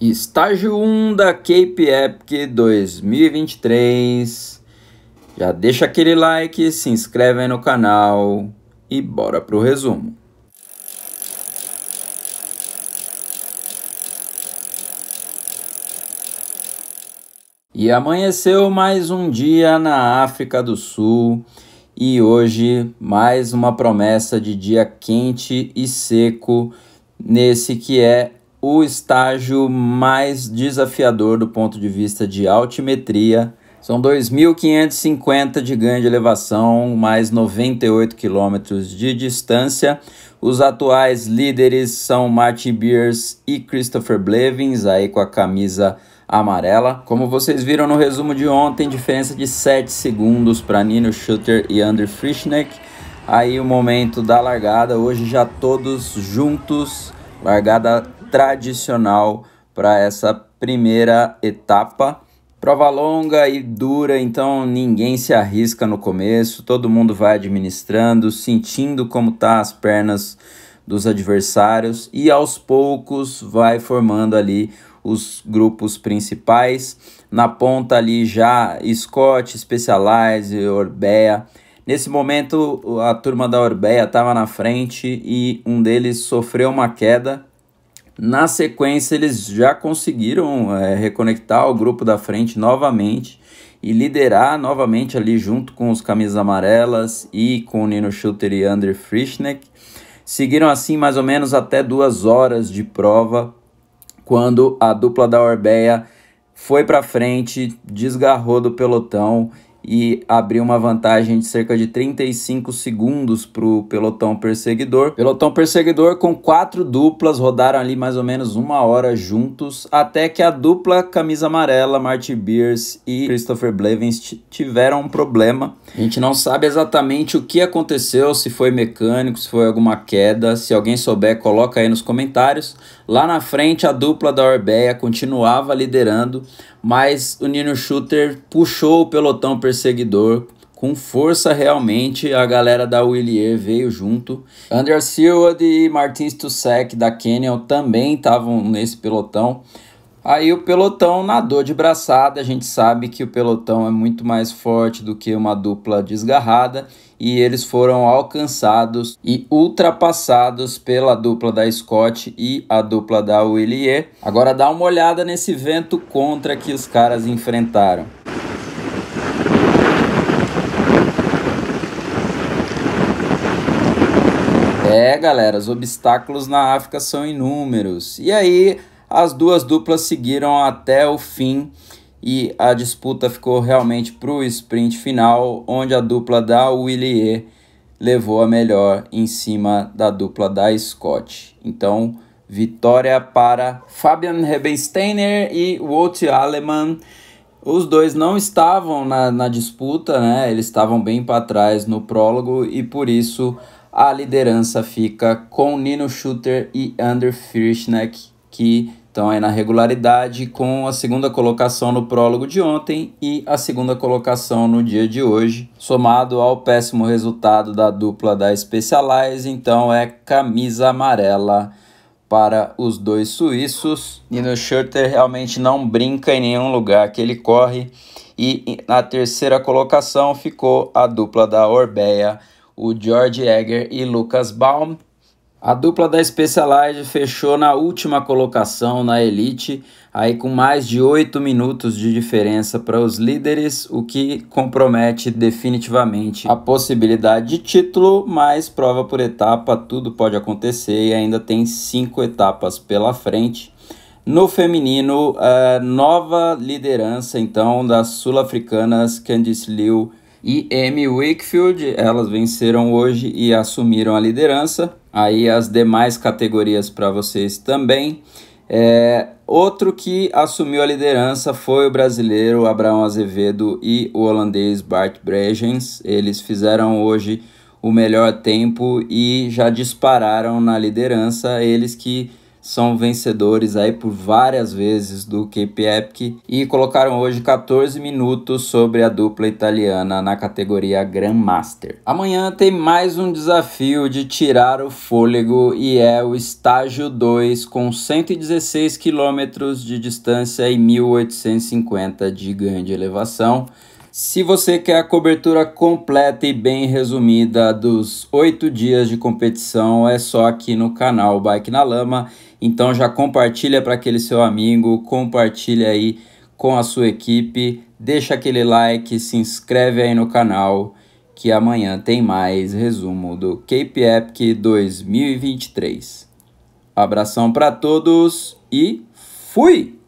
Estágio 1 da Cape Epic 2023. Já deixa aquele like, se inscreve aí no canal e bora pro resumo. E amanheceu mais um dia na África do Sul e hoje, mais uma promessa de dia quente e seco, nesse que é o estágio mais desafiador do ponto de vista de altimetria. São 2.550 de ganho de elevação, mais 98 quilômetros de distância. Os atuais líderes são Martin Beers e Christopher Blevins, aí com a camisa amarela. Como vocês viram no resumo de ontem, diferença de 7 segundos para Nino Schutter e Andrew Frischneck. Aí o momento da largada, hoje já todos juntos, largada tradicional para essa primeira etapa. Prova longa e dura, então ninguém se arrisca no começo, todo mundo vai administrando, sentindo como tá as pernas dos adversários e aos poucos vai formando ali os grupos principais. Na ponta ali já Scott, Specialize, Orbea. Nesse momento a turma da Orbea estava na frente e um deles sofreu uma queda. Na sequência eles já conseguiram é, reconectar o grupo da frente novamente e liderar novamente ali junto com os camisas amarelas e com o Nino Schutter e André Frischneck. Seguiram assim mais ou menos até duas horas de prova quando a dupla da Orbeia foi para frente, desgarrou do pelotão e abriu uma vantagem de cerca de 35 segundos para o pelotão perseguidor. Pelotão perseguidor com quatro duplas rodaram ali mais ou menos uma hora juntos, até que a dupla camisa amarela, Marty Beers e Christopher Blevins, tiveram um problema. A gente não sabe exatamente o que aconteceu, se foi mecânico, se foi alguma queda. Se alguém souber, coloca aí nos comentários. Lá na frente, a dupla da Orbeia continuava liderando, mas o Nino Shooter puxou o pelotão perseguidor perseguidor. Com força realmente, a galera da Willier veio junto. Andrew Silva e Martins Tusek da Canyon também estavam nesse pelotão. Aí o pelotão nadou de braçada, a gente sabe que o pelotão é muito mais forte do que uma dupla desgarrada e eles foram alcançados e ultrapassados pela dupla da Scott e a dupla da Willier. Agora dá uma olhada nesse vento contra que os caras enfrentaram. galera, os obstáculos na África são inúmeros. E aí as duas duplas seguiram até o fim e a disputa ficou realmente para o sprint final, onde a dupla da Willier levou a melhor em cima da dupla da Scott. Então, vitória para Fabian Rebensteiner e Wout Aleman. Os dois não estavam na, na disputa, né? Eles estavam bem para trás no prólogo e por isso a liderança fica com Nino Schutter e Andrew Firschneck, que estão aí na regularidade, com a segunda colocação no prólogo de ontem e a segunda colocação no dia de hoje, somado ao péssimo resultado da dupla da Specialized, então é camisa amarela para os dois suíços. Nino Schurter realmente não brinca em nenhum lugar que ele corre. E na terceira colocação ficou a dupla da Orbeia o George Egger e Lucas Baum. A dupla da Specialized fechou na última colocação na elite, aí com mais de 8 minutos de diferença para os líderes, o que compromete definitivamente a possibilidade de título, mas prova por etapa, tudo pode acontecer e ainda tem cinco etapas pela frente. No feminino, eh, nova liderança então das sul-africanas Candice Liu e Amy Wakefield. Elas venceram hoje e assumiram a liderança. Aí as demais categorias para vocês também. É, outro que assumiu a liderança foi o brasileiro Abraão Azevedo e o holandês Bart Bregens. Eles fizeram hoje o melhor tempo e já dispararam na liderança. Eles que são vencedores aí por várias vezes do Cape Epic e colocaram hoje 14 minutos sobre a dupla italiana na categoria Grandmaster. Amanhã tem mais um desafio de tirar o fôlego e é o estágio 2 com 116 quilômetros de distância e 1850 de ganho de elevação. Se você quer a cobertura completa e bem resumida dos oito dias de competição, é só aqui no canal Bike na Lama. Então já compartilha para aquele seu amigo, compartilha aí com a sua equipe, deixa aquele like, se inscreve aí no canal que amanhã tem mais resumo do Cape Epic 2023. Abração para todos e fui!